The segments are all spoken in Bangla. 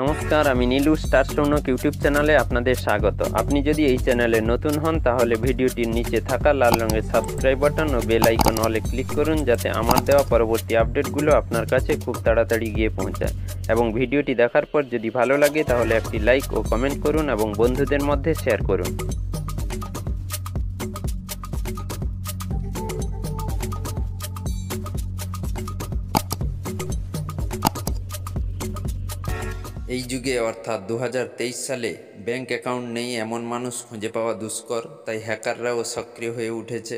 নমস্কার আমি নীলু স্টার স্টোনক ইউটিউব চ্যানেলে আপনাদের স্বাগত আপনি যদি এই চ্যানেলে নতুন হন তাহলে ভিডিওটির নিচে থাকা লাল রঙের সাবস্ক্রাইব বাটন ও বেল আইকন অলে ক্লিক করুন যাতে আমার দেওয়া পরবর্তী আপডেটগুলো আপনার কাছে খুব তাড়াতাড়ি গিয়ে পৌঁছায় এবং ভিডিওটি দেখার পর যদি ভালো লাগে তাহলে একটি লাইক ও কমেন্ট করুন এবং বন্ধুদের মধ্যে শেয়ার করুন এই যুগে অর্থাৎ দু সালে ব্যাংক অ্যাকাউন্ট নেই এমন মানুষ খুঁজে পাওয়া দুষ্কর তাই হ্যাকাররাও সক্রিয় হয়ে উঠেছে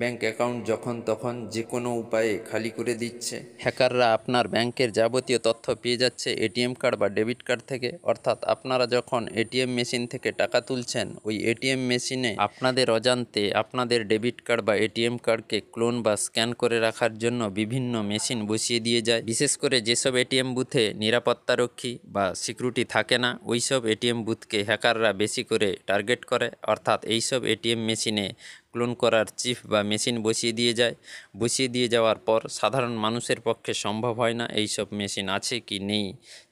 ব্যাংক অ্যাকাউন্ট যখন তখন যে কোনো উপায়ে খালি করে দিচ্ছে হ্যাকাররা আপনার ব্যাংকের যাবতীয় তথ্য পেয়ে যাচ্ছে এটিএম কার্ড বা ডেবিট কার্ড থেকে অর্থাৎ আপনারা যখন এটিএম মেশিন থেকে টাকা তুলছেন ওই এটিএম মেশিনে আপনাদের অজান্তে আপনাদের ডেবিট কার্ড বা এটিএম কার্ডকে ক্লোন বা স্ক্যান করে রাখার জন্য বিভিন্ন মেশিন বসিয়ে দিয়ে যায় বিশেষ করে যেসব এটিএম বুথে নিরাপত্তারক্ষী বা সিকিউরিটি থাকে না ওইসব এটিএম বুথকে হ্যাকাররা বেশি করে টার্গেট করে অর্থাৎ এইসব এটিএম মেশিনে ক্লোন করার চিপ বা মেশিন বসিয়ে দিয়ে যায় বসিয়ে দিয়ে যাওয়ার পর সাধারণ মানুষের পক্ষে সম্ভব হয় না এই সব মেশিন আছে কি নেই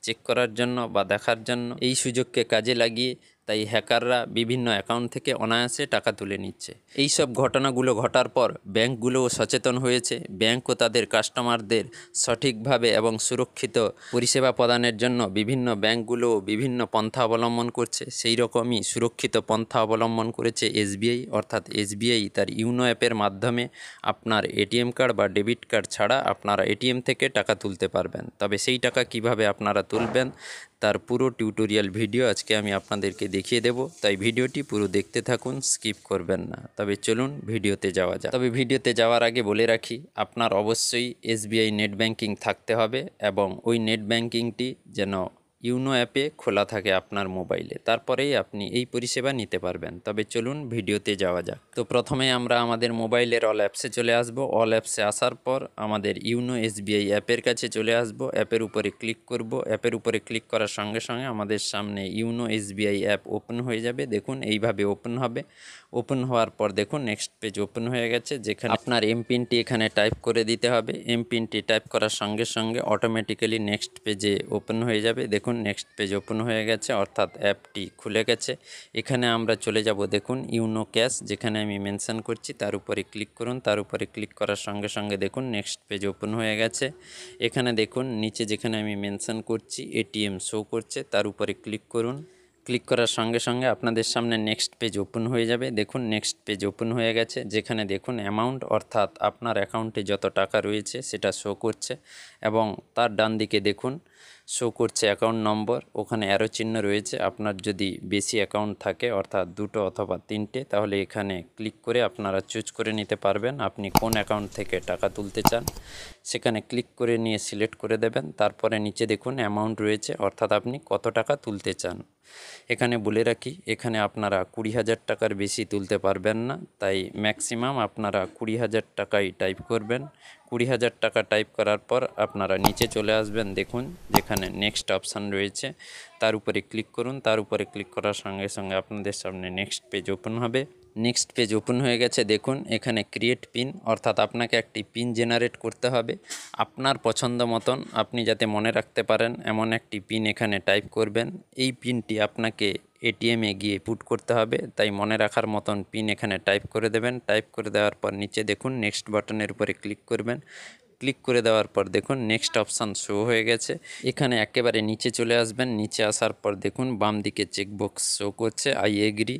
চেক করার জন্য বা দেখার জন্য এই সুযোগকে কাজে লাগিয়ে তাই হ্যাকাররা বিভিন্ন অ্যাকাউন্ট থেকে অনায়াসে টাকা তুলে নিচ্ছে এই সব ঘটনাগুলো ঘটার পর ব্যাংকগুলোও সচেতন হয়েছে ব্যাংকও তাদের কাস্টমারদের সঠিকভাবে এবং সুরক্ষিত পরিষেবা প্রদানের জন্য বিভিন্ন ব্যাংকগুলোও বিভিন্ন পন্থা অবলম্বন করছে সেই রকমই সুরক্ষিত পন্থা অবলম্বন করেছে এসবিআই অর্থাৎ এসবিআই তার ইউনো অ্যাপের মাধ্যমে আপনার এটিএম কার্ড বা ডেবিট কার্ড ছাড়া আপনারা এটিএম থেকে টাকা তুলতে পারবেন তবে সেই টাকা কিভাবে আপনারা তুলবেন তার পুরো টিউটোরিয়াল ভিডিও আজকে আমি আপনাদেরকে দেখিয়ে দেব তাই ভিডিওটি পুরো দেখতে থাকুন স্কিপ করবেন না তবে চলুন ভিডিওতে যাওয়া যাক তবে ভিডিওতে যাওয়ার আগে বলে রাখি আপনার অবশ্যই এসবিআই নেট ব্যাংকিং থাকতে হবে এবং ওই নেট ব্যাংকিংটি যেন ইউনো অ্যাপে খোলা থাকে আপনার মোবাইলে তারপরেই আপনি এই পরিষেবা নিতে পারবেন তবে চলুন ভিডিওতে যাওয়া যাক তো প্রথমে আমরা আমাদের মোবাইলের অল অ্যাপসে চলে আসব অল অ্যাপসে আসার পর আমাদের ইউনো এসবিআই অ্যাপের কাছে চলে আসব অ্যাপের উপরে ক্লিক করব অ্যাপের উপরে ক্লিক করার সঙ্গে সঙ্গে আমাদের সামনে ইউনো এসবিআই অ্যাপ ওপেন হয়ে যাবে দেখুন এইভাবে ওপেন হবে ওপেন হওয়ার পর দেখুন নেক্সট পেজ ওপেন হয়ে গেছে যেখানে আপনার এমপিনটি এখানে টাইপ করে দিতে হবে এমপিনটি টাইপ করার সঙ্গে সঙ্গে অটোমেটিক্যালি নেক্সট পেজে ওপেন হয়ে যাবে দেখুন দেখুন নেক্সট পেজ ওপেন হয়ে গেছে অর্থাৎ অ্যাপটি খুলে গেছে এখানে আমরা চলে যাব দেখুন ইউনো ক্যাশ যেখানে আমি মেনশান করছি তার উপরে ক্লিক করুন তার উপরে ক্লিক করার সঙ্গে সঙ্গে দেখুন নেক্সট পেজ ওপেন হয়ে গেছে এখানে দেখুন নিচে যেখানে আমি মেনশান করছি এটিএম শো করছে তার উপরে ক্লিক করুন ক্লিক করার সঙ্গে সঙ্গে আপনাদের সামনে নেক্সট পেজ ওপেন হয়ে যাবে দেখুন নেক্সট পেজ ওপেন হয়ে গেছে যেখানে দেখুন অ্যামাউন্ট অর্থাৎ আপনার অ্যাকাউন্টে যত টাকা রয়েছে সেটা শো করছে এবং তার ডান দিকে দেখুন শো করছে অ্যাকাউন্ট নম্বর ওখানে অ্যারো চিহ্ন রয়েছে আপনার যদি বেশি অ্যাকাউন্ট থাকে অর্থাৎ দুটো অথবা তিনটে তাহলে এখানে ক্লিক করে আপনারা চুজ করে নিতে পারবেন আপনি কোন অ্যাকাউন্ট থেকে টাকা তুলতে চান সেখানে ক্লিক করে নিয়ে সিলেক্ট করে দেবেন তারপরে নিচে দেখুন অ্যামাউন্ট রয়েছে অর্থাৎ আপনি কত টাকা তুলতে চান এখানে বলে রাখি এখানে আপনারা কুড়ি হাজার টাকার বেশি তুলতে পারবেন না তাই ম্যাক্সিমাম আপনারা কুড়ি হাজার টাকাই টাইপ করবেন কুড়ি হাজার টাকা টাইপ করার পর আপনারা নিচে চলে আসবেন দেখুন যেখানে নেক্সট অপশান রয়েছে তার উপরে ক্লিক করুন তার উপরে ক্লিক করার সঙ্গে সঙ্গে আপনাদের সামনে নেক্সট পেজ ওপেন হবে নেক্সট পেজ ওপেন হয়ে গেছে দেখুন এখানে ক্রিয়েট পিন অর্থাৎ আপনাকে একটি পিন জেনারেট করতে হবে আপনার পছন্দ মতন আপনি যাতে মনে রাখতে পারেন এমন একটি পিন এখানে টাইপ করবেন এই পিনটি আপনাকে এটিএমে গিয়ে পুট করতে হবে তাই মনে রাখার মতন পিন এখানে টাইপ করে দেবেন টাইপ করে দেওয়ার পর নিচে দেখুন নেক্সট বাটনের উপরে ক্লিক করবেন ক্লিক করে দেওয়ার পর দেখুন নেক্সট অপশান শো হয়ে গেছে এখানে একেবারে নিচে চলে আসবেন নিচে আসার পর দেখুন বাম দিকে চেকবক্স শো করছে আই এগ্রি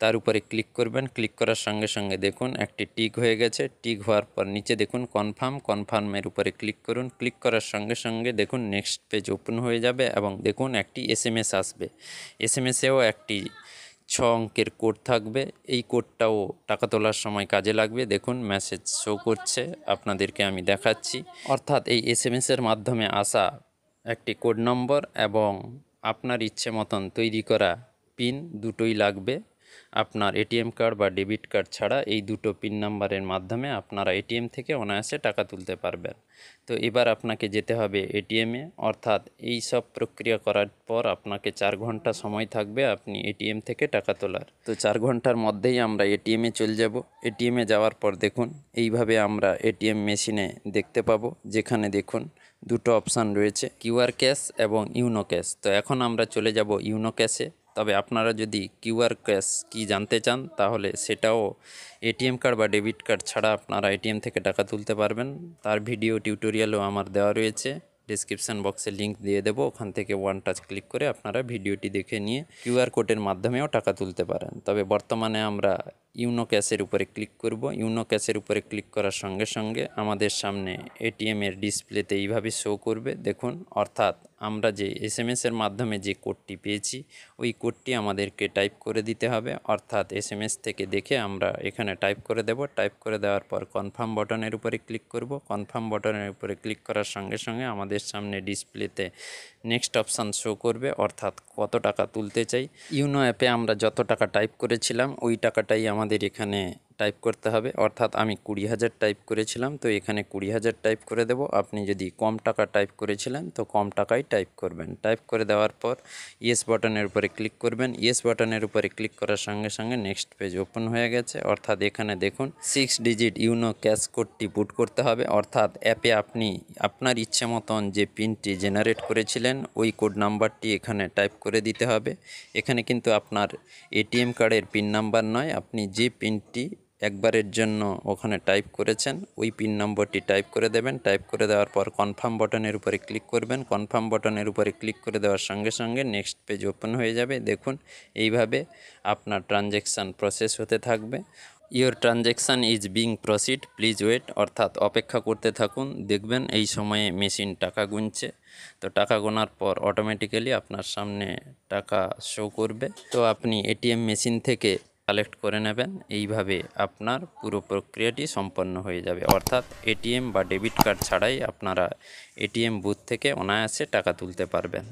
তার উপরে ক্লিক করবেন ক্লিক করার সঙ্গে সঙ্গে দেখুন একটি টিক হয়ে গেছে টিক হওয়ার পর নিচে দেখুন কনফার্ম কনফার্মের উপরে ক্লিক করুন ক্লিক করার সঙ্গে সঙ্গে দেখুন নেক্সট পেজ ওপেন হয়ে যাবে এবং দেখুন একটি এস আসবে এস এম একটি ছ অঙ্কের কোড থাকবে এই কোডটাও টাকা তোলার সময় কাজে লাগবে দেখুন মেসেজ শো করছে আপনাদেরকে আমি দেখাচ্ছি অর্থাৎ এই এস এম এসের মাধ্যমে আসা একটি কোড নম্বর এবং আপনার ইচ্ছে মতন তৈরি করা পিন দুটোই লাগবে আপনার এটিএম কার্ড বা ডেবিট কার্ড ছাড়া এই দুটো পিন নাম্বারের মাধ্যমে আপনারা এটিএম থেকে অনায়াসে টাকা তুলতে পারবেন তো এবার আপনাকে যেতে হবে এটিএমে অর্থাৎ এই সব প্রক্রিয়া করার পর আপনাকে চার ঘন্টা সময় থাকবে আপনি এটিএম থেকে টাকা তোলার তো চার ঘন্টার মধ্যেই আমরা এটিএমে চলে যাব এটিএমে যাওয়ার পর দেখুন এইভাবে আমরা এটিএম মেশিনে দেখতে পাবো যেখানে দেখুন দুটো অপশান রয়েছে কিউআর ক্যাশ এবং ইউনো ক্যাশ তো এখন আমরা চলে যাব ইউনো ক্যাশে তবে আপনারা যদি কিউআর ক্যাশ কি জানতে চান তাহলে সেটাও এটিএম কার্ড বা ডেবিট কার্ড ছাড়া আপনারা এটিএম থেকে টাকা তুলতে পারবেন তার ভিডিও টিউটোরিয়ালও আমার দেওয়া রয়েছে ডিসক্রিপশান বক্সে লিঙ্ক দিয়ে দেবো ওখান থেকে ওয়ান টাচ ক্লিক করে আপনারা ভিডিওটি দেখে নিয়ে কিউআর কোডের মাধ্যমেও টাকা তুলতে পারেন তবে বর্তমানে আমরা ইউনো ক্যাশের উপরে ক্লিক করব ইউনো ক্যাশের উপরে ক্লিক করার সঙ্গে সঙ্গে আমাদের সামনে এটিএমের ডিসপ্লেতে এইভাবে শো করবে দেখুন অর্থাৎ আমরা যে এস এম এসের মাধ্যমে যে কোডটি পেয়েছি ওই কোডটি আমাদেরকে টাইপ করে দিতে হবে অর্থাৎ এস এম এস থেকে দেখে আমরা এখানে টাইপ করে দেব টাইপ করে দেওয়ার পর কনফার্ম বটনের উপরে ক্লিক করব কনফার্ম বটনের উপরে ক্লিক করার সঙ্গে সঙ্গে আমাদের সামনে ডিসপ্লেতে নেক্সট অপশান শো করবে অর্থাৎ কত টাকা তুলতে চাই ইউনো অ্যাপে আমরা যত টাকা টাইপ করেছিলাম ওই টাকাটাই আমাদের এখানে টাইপ করতে হবে অর্থাৎ আমি কুড়ি হাজার টাইপ করেছিলাম তো এখানে কুড়ি হাজার টাইপ করে দেব আপনি যদি কম টাকা টাইপ করেছিলেন তো কম টাকাই টাইপ করবেন টাইপ করে দেওয়ার পর ইয়েস বাটনের উপরে ক্লিক করবেন ইয়েস বাটনের উপরে ক্লিক করার সঙ্গে সঙ্গে নেক্সট পেজ ওপেন হয়ে গেছে অর্থাৎ এখানে দেখুন সিক্স ডিজিট ইউনো ক্যাশ কোডটি বুট করতে হবে অর্থাৎ অ্যাপে আপনি আপনার ইচ্ছে মতন যে পিনটি জেনারেট করেছিলেন দেন ওই কোড নাম্বারটি এখানে টাইপ করে দিতে হবে এখানে কিন্তু আপনার এটিএম কার্ডের পিন নাম্বার নয় আপনি যে পিনটি একবারের জন্য ওখানে টাইপ করেছেন ওই পিন নম্বরটি টাইপ করে দেবেন টাইপ করে দেওয়ার পর কনফার্ম বটনের উপরে ক্লিক করবেন কনফার্ম বটনের উপরে ক্লিক করে দেওয়ার সঙ্গে সঙ্গে নেক্সট পেজ ওপেন হয়ে যাবে দেখুন এইভাবে আপনার ট্রানজ্যাকশান প্রসেস হতে থাকবে your transaction is being proceed please wait অর্থাৎ অপেক্ষা করতে থাকুন দেখবেন এই সময়ে মেশিন টাকা গুনছে তো টাকা গোনার পর অটোমেটিক্যালি আপনার সামনে টাকা শো করবে তো আপনি এটিএম মেশিন থেকে কালেক্ট করে নেবেন এইভাবে আপনার পুরো প্রক্রিয়াটি সম্পন্ন হয়ে যাবে অর্থাৎ এটিএম বা ডেবিট কার্ড ছাড়াই আপনারা এটিএম বুথ থেকে অনায়াসে টাকা তুলতে পারবেন